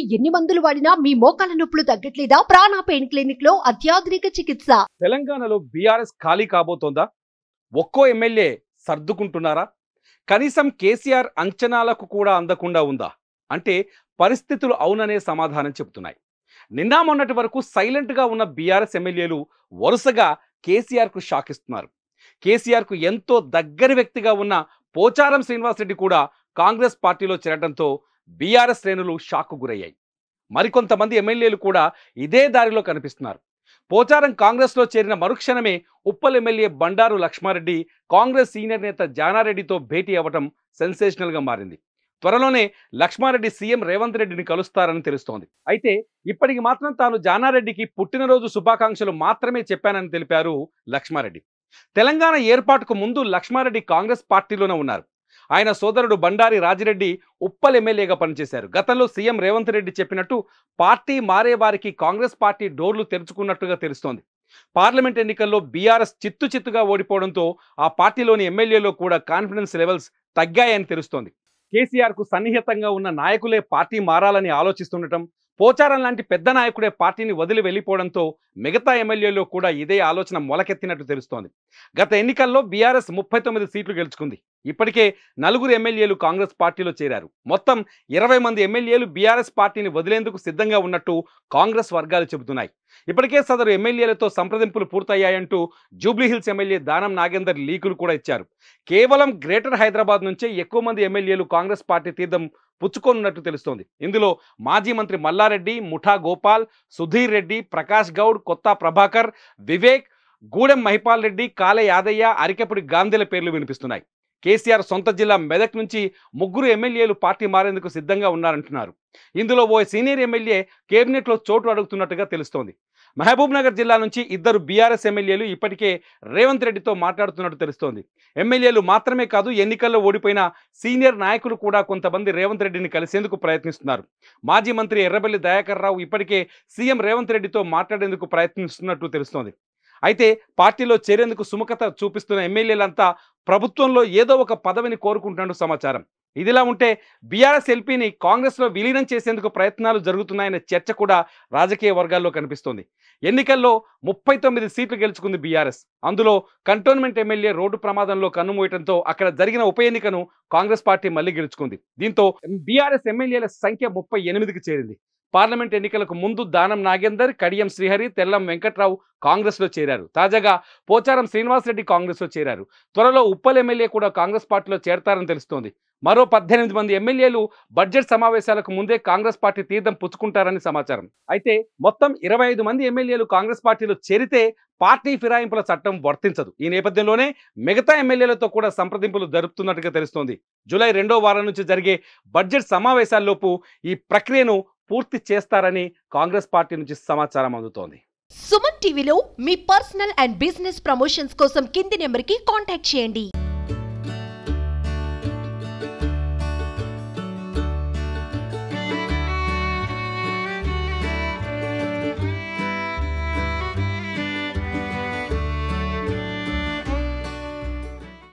ఇప్పుడు ఎన్ని మందులు వాడినా మీ మోకాల నొప్పులు తగ్గట్లేదా ప్రాణ పెయిన్ క్లినిక్ లో అత్యాధునిక చికిత్స తెలంగాణలో బీఆర్ఎస్ ఖాళీ కాబోతోందా ఒక్కో ఎమ్మెల్యే సర్దుకుంటున్నారా కనీసం కేసీఆర్ అంచనాలకు కూడా అందకుండా ఉందా అంటే పరిస్థితులు అవుననే సమాధానం చెబుతున్నాయి నిన్నా మొన్నటి వరకు సైలెంట్ గా ఉన్న బీఆర్ఎస్ ఎమ్మెల్యేలు వరుసగా కు షాక్ ఇస్తున్నారు కు ఎంతో దగ్గర వ్యక్తిగా ఉన్న పోచారం శ్రీనివాసరెడ్డి కూడా కాంగ్రెస్ పార్టీలో చేరడంతో బీఆర్ఎస్ శ్రేణులు షాక్కు గురయ్యాయి మరికొంతమంది ఎమ్మెల్యేలు కూడా ఇదే దారిలో కనిపిస్తున్నారు పోచారం కాంగ్రెస్లో చేరిన మరుక్షణమే ఉప్పల్ ఎమ్మెల్యే బండారు లక్ష్మారెడ్డి కాంగ్రెస్ సీనియర్ నేత జానారెడ్డితో భేటీ అవ్వటం సెన్సేషనల్గా మారింది త్వరలోనే లక్ష్మారెడ్డి సీఎం రేవంత్ రెడ్డిని కలుస్తారని తెలుస్తోంది అయితే ఇప్పటికి మాత్రం తాను జానారెడ్డికి పుట్టినరోజు శుభాకాంక్షలు మాత్రమే చెప్పానని తెలిపారు లక్ష్మారెడ్డి తెలంగాణ ఏర్పాటుకు ముందు లక్ష్మారెడ్డి కాంగ్రెస్ పార్టీలోనే ఉన్నారు ఆయన సోదరుడు బండారి రాజిరెడ్డి ఉప్పల్ ఎమ్మెల్యేగా పనిచేశారు గతంలో సీఎం రేవంత్ రెడ్డి చెప్పినట్టు పార్టీ మారే వారికి కాంగ్రెస్ పార్టీ డోర్లు తెరుచుకున్నట్టుగా తెలుస్తోంది పార్లమెంట్ ఎన్నికల్లో బీఆర్ఎస్ చిత్తు చిత్తుగా ఓడిపోవడంతో ఆ పార్టీలోని ఎమ్మెల్యేలో కూడా కాన్ఫిడెన్స్ లెవెల్స్ తగ్గాయని తెలుస్తోంది కేసీఆర్ కు సన్నిహితంగా ఉన్న నాయకులే పార్టీ మారాలని ఆలోచిస్తుండటం పోచారం లాంటి పెద్ద నాయకుడే పార్టీని వదిలి వెళ్ళిపోవడంతో మిగతా ఎమ్మెల్యేలో కూడా ఇదే ఆలోచన మొలకెత్తినట్టు తెలుస్తోంది గత ఎన్నికల్లో బీఆర్ఎస్ ముప్పై తొమ్మిది సీట్లు గెలుచుకుంది ఇప్పటికే నలుగురు ఎమ్మెల్యేలు కాంగ్రెస్ పార్టీలో చేరారు మొత్తం ఇరవై మంది ఎమ్మెల్యేలు బీఆర్ఎస్ పార్టీని వదిలేందుకు సిద్ధంగా ఉన్నట్టు కాంగ్రెస్ వర్గాలు చెబుతున్నాయి ఇప్పటికే సదరు ఎమ్మెల్యేలతో సంప్రదింపులు పూర్తయ్యాయంటూ జూబ్లీహిల్స్ ఎమ్మెల్యే దానం నాగేందర్ లీకులు కూడా ఇచ్చారు కేవలం గ్రేటర్ హైదరాబాద్ నుంచే ఎక్కువ మంది ఎమ్మెల్యేలు కాంగ్రెస్ పార్టీ తీర్థం పుచ్చుకోనున్నట్టు తెలుస్తోంది ఇందులో మాజీ మంత్రి మల్లారెడ్డి ముఠా గోపాల్ సుధీర్ రెడ్డి ప్రకాష్ గౌడ్ కొత్త ప్రభాకర్ వివేక్ గూడెం మహిపాల్ రెడ్డి కాలే యాదయ్య అరికెపుడి గాంధీల పేర్లు వినిపిస్తున్నాయి కేసీఆర్ సొంత జిల్లా మెదక్ నుంచి ముగ్గురు ఎమ్మెల్యేలు పార్టీ మారేందుకు సిద్ధంగా ఉన్నారంటున్నారు ఇందులో ఓ సీనియర్ ఎమ్మెల్యే కేబినెట్లో చోటు అడుగుతున్నట్టుగా తెలుస్తోంది మహబూబ్నగర్ జిల్లా నుంచి ఇద్దరు బీఆర్ఎస్ ఎమ్మెల్యేలు ఇప్పటికే రేవంత్ రెడ్డితో మాట్లాడుతున్నట్టు తెలుస్తోంది ఎమ్మెల్యేలు మాత్రమే కాదు ఎన్నికల్లో ఓడిపోయిన సీనియర్ నాయకులు కూడా కొంతమంది రేవంత్ రెడ్డిని కలిసేందుకు ప్రయత్నిస్తున్నారు మాజీ మంత్రి ఎర్రబెల్లి దయాకర్ రావు ఇప్పటికే సీఎం రేవంత్ రెడ్డితో మాట్లాడేందుకు ప్రయత్నిస్తున్నట్టు తెలుస్తోంది అయితే పార్టీలో చేరేందుకు సుముఖత చూపిస్తున్న ఎమ్మెల్యేలంతా ప్రభుత్వంలో ఏదో ఒక పదవిని కోరుకుంటున్నట్టు సమాచారం ఇదిలా ఉంటే బీఆర్ఎస్ ఎల్పీని కాంగ్రెస్లో విలీనం చేసేందుకు ప్రయత్నాలు జరుగుతున్నాయనే చర్చ కూడా రాజకీయ వర్గాల్లో కనిపిస్తోంది ఎన్నికల్లో ముప్పై తొమ్మిది సీట్లు గెలుచుకుంది బీఆర్ఎస్ అందులో కంటోన్మెంట్ ఎమ్మెల్యే రోడ్డు ప్రమాదంలో కన్నుమూయటంతో అక్కడ జరిగిన ఉప ఎన్నికను కాంగ్రెస్ పార్టీ మళ్లీ గెలుచుకుంది దీంతో బీఆర్ఎస్ ఎమ్మెల్యేల సంఖ్య ముప్పై ఎనిమిదికి చేరింది పార్లమెంట్ ఎన్నికలకు ముందు దానం నాగేందర్ కడియం శ్రీహరి తెల్లం వెంకట్రావు కాంగ్రెస్లో చేరారు తాజాగా పోచారం శ్రీనివాసరెడ్డి కాంగ్రెస్లో చేరారు త్వరలో ఉప్పల్ ఎమ్మెల్యే కూడా కాంగ్రెస్ పార్టీలో చేరతారని తెలుస్తోంది మరో పద్దెనిమిది మంది ఎమ్మెల్యేలు బడ్జెట్ సమావేశాలకు ముందే కాంగ్రెస్ పార్టీ తీర్థం పుచ్చుకుంటారని సమాచారం అయితే మొత్తం ఇరవై మంది ఎమ్మెల్యేలు కాంగ్రెస్ పార్టీలో చేరితే పార్టీ ఫిరాయింపుల చట్టం వర్తించదు ఈ నేపథ్యంలోనే మిగతా ఎమ్మెల్యేలతో కూడా సంప్రదింపులు జరుపుతున్నట్టుగా తెలుస్తోంది జూలై రెండో వారం నుంచి జరిగే బడ్జెట్ సమావేశాల్లోపు ఈ ప్రక్రియను పూర్తి చేస్తారని కాంగ్రెస్ పార్టీ నుంచి సమాచారం అందుతోంది సుమన్ టీవీలో మీ పర్సనల్ అండ్ బిజినెస్ ప్రమోషన్స్ కోసం కింది నెంబర్ కి కాంటాక్ట్ చేయండి